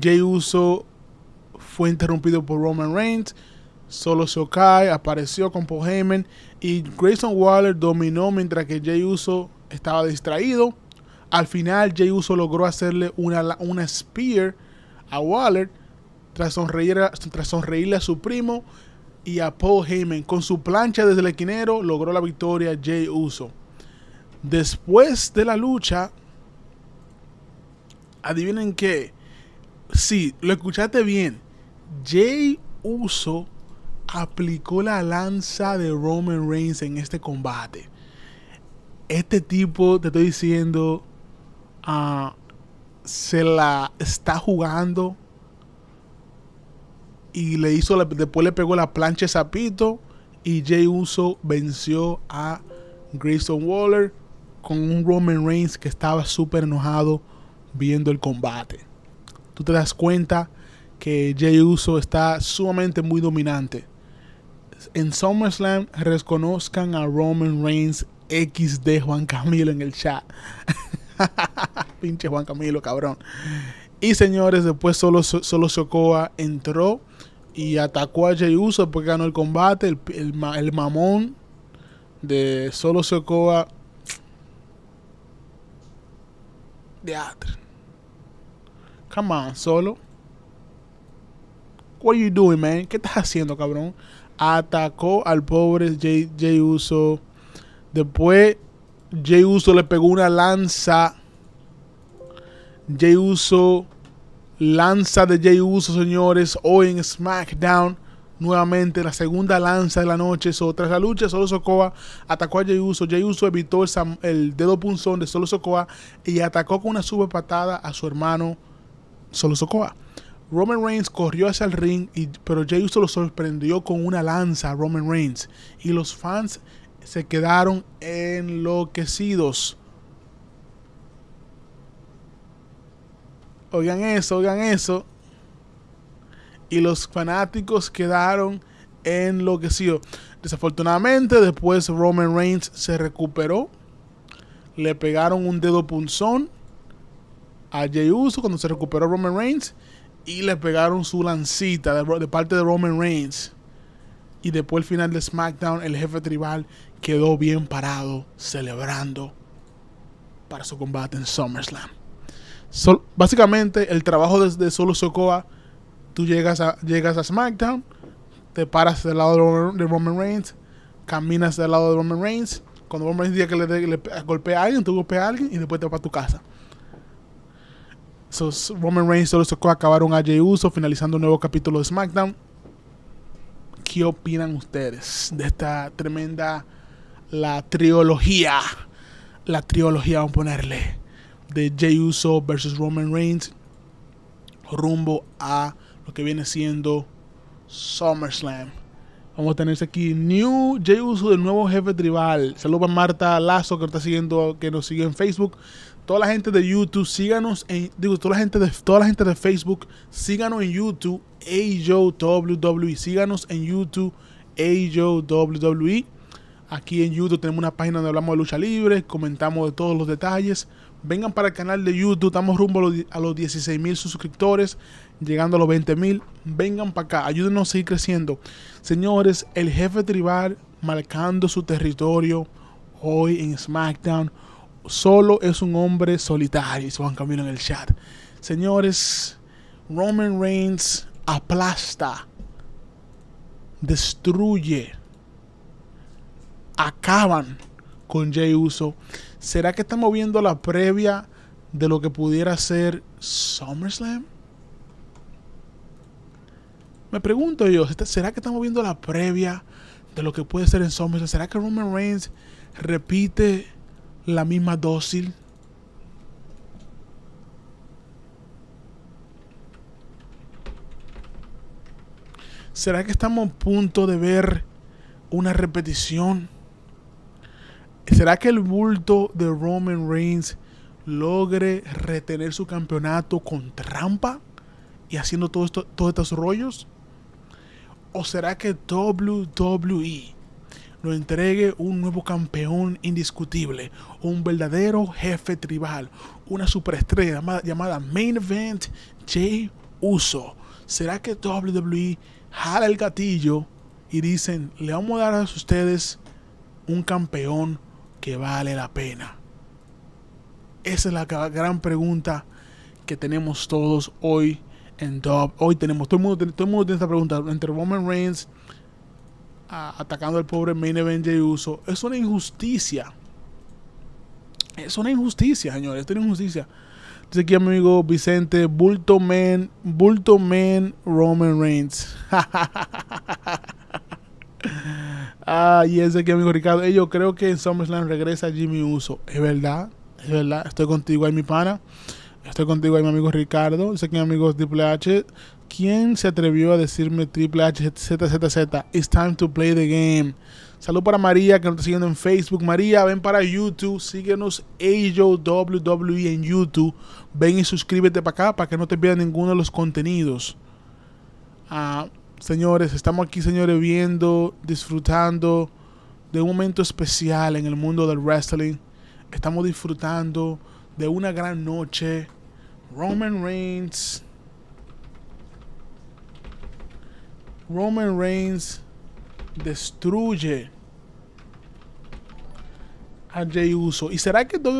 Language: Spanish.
Jay Uso fue interrumpido por Roman Reigns. Solo Shokai apareció con Paul Heyman y Grayson Waller dominó mientras que Jay Uso estaba distraído. Al final Jay Uso logró hacerle una, una spear a Waller tras, tras sonreírle a su primo y a Paul Heyman. Con su plancha desde el esquinero logró la victoria Jay Uso. Después de la lucha, adivinen qué, sí, lo escuchaste bien. Jay Uso aplicó la lanza de Roman Reigns en este combate. Este tipo, te estoy diciendo, ah, se la está jugando. Y le hizo, después le pegó la plancha Zapito. Y Jay Uso venció a Grayson Waller con un Roman Reigns que estaba súper enojado viendo el combate tú te das cuenta que Jay Uso está sumamente muy dominante. En SummerSlam reconozcan a Roman Reigns XD Juan Camilo en el chat. Pinche Juan Camilo, cabrón. Y señores, después solo, solo Sokoa entró y atacó a Jay Uso porque ganó el combate. El, mamón de Solo Sokoa. De atrás Come solo. What you doing, man? ¿Qué estás haciendo, cabrón? Atacó al pobre Jay, Uso. Después, Jay Uso le pegó una lanza. Jay Uso. Lanza de Jay Uso, señores. Hoy en SmackDown. Nuevamente, la segunda lanza de la noche. tras la lucha, Solo Sokoa atacó a Jay Uso. Jay Uso evitó el, dedo punzón de Solo Sokoa y atacó con una sube patada a su hermano Solo Sokoa. Roman Reigns corrió hacia el ring, pero Jey Uso lo sorprendió con una lanza a Roman Reigns. Y los fans se quedaron enloquecidos. Oigan eso, oigan eso. Y los fanáticos quedaron enloquecidos. Desafortunadamente, después Roman Reigns se recuperó. Le pegaron un dedo punzón a Jey Uso cuando se recuperó Roman Reigns y le pegaron su lancita de, parte de Roman Reigns. Y después el final de SmackDown, el jefe tribal quedó bien parado celebrando para su combate en SummerSlam. básicamente, el trabajo de, Solo Sokoa, tú llegas a, llegas a SmackDown, te paras del lado de Roman, Reigns, caminas del lado de Roman Reigns. Cuando Roman Reigns dice que le, golpea a alguien, tú golpeas a alguien y después te vas a tu casa. Roman Reigns solo tocó acabar un AJ Uso, finalizando un nuevo capítulo de SmackDown. ¿Qué opinan ustedes de esta tremenda la trilogía? La trilogía, vamos a ponerle, de Jay Uso versus Roman Reigns, rumbo a lo que viene siendo SummerSlam. Vamos a tener aquí New Jay Uso, el nuevo jefe tribal. Saludos a Marta Lazo que nos está siguiendo, que nos sigue en Facebook. Toda la gente de YouTube, síganos en, digo, toda la gente de, toda la gente de Facebook, síganos en YouTube, AJOWWE, síganos en YouTube, AJOWWE. Aquí en YouTube tenemos una página donde hablamos de lucha libre, comentamos de todos los detalles. Vengan para el canal de YouTube, estamos rumbo a los 16 mil suscriptores, llegando a los 20.000 mil. Vengan para acá, ayúdenos a seguir creciendo. Señores, el jefe tribal marcando su territorio hoy en SmackDown solo es un hombre solitario. Se van camino en el chat. Señores, Roman Reigns aplasta, destruye, acaban con Jay Uso. ¿Será que estamos viendo la previa de lo que pudiera ser SummerSlam? Me pregunto yo, ¿será que estamos viendo la previa de lo que puede ser en SummerSlam? ¿Será que Roman Reigns repite la misma dócil? ¿Será que estamos a punto de ver una repetición? ¿Será que el bulto de Roman Reigns logre retener su campeonato con trampa y haciendo todos estos rollos? ¿O será que WWE lo entregue un nuevo campeón indiscutible, un verdadero jefe tribal, una superestrella llamada, Main Event J Uso? ¿Será que WWE jala el gatillo y dicen, le vamos a dar a ustedes un campeón que vale la pena? Esa es la gran pregunta que tenemos todos hoy en top. Hoy tenemos, todo el mundo, todo tiene esta pregunta, entre Roman Reigns atacando al pobre Main Event Uso, es una injusticia. Es una injusticia, señores, es una injusticia. Dice aquí, amigo Vicente, Bulto Man, Bulto Man Roman Reigns. Ah, y ese que amigo Ricardo. yo creo que en SummerSlam regresa Jimmy Uso. Es verdad, es verdad. Estoy contigo ahí, mi pana. Estoy contigo ahí, mi amigo Ricardo. Sé que amigos Triple H. ¿Quién se atrevió a decirme Triple H, ZZZ? It's time to play the game. Salud para María que nos está siguiendo en Facebook. María, ven para YouTube. Síguenos WWE en YouTube. Ven y suscríbete para acá para que no te pierdas ninguno de los contenidos. Ah. Señores, estamos aquí, señores, viendo, disfrutando de un momento especial en el mundo del wrestling. Estamos disfrutando de una gran noche. Roman Reigns. Roman Reigns destruye a Jay Uso. ¿Y será que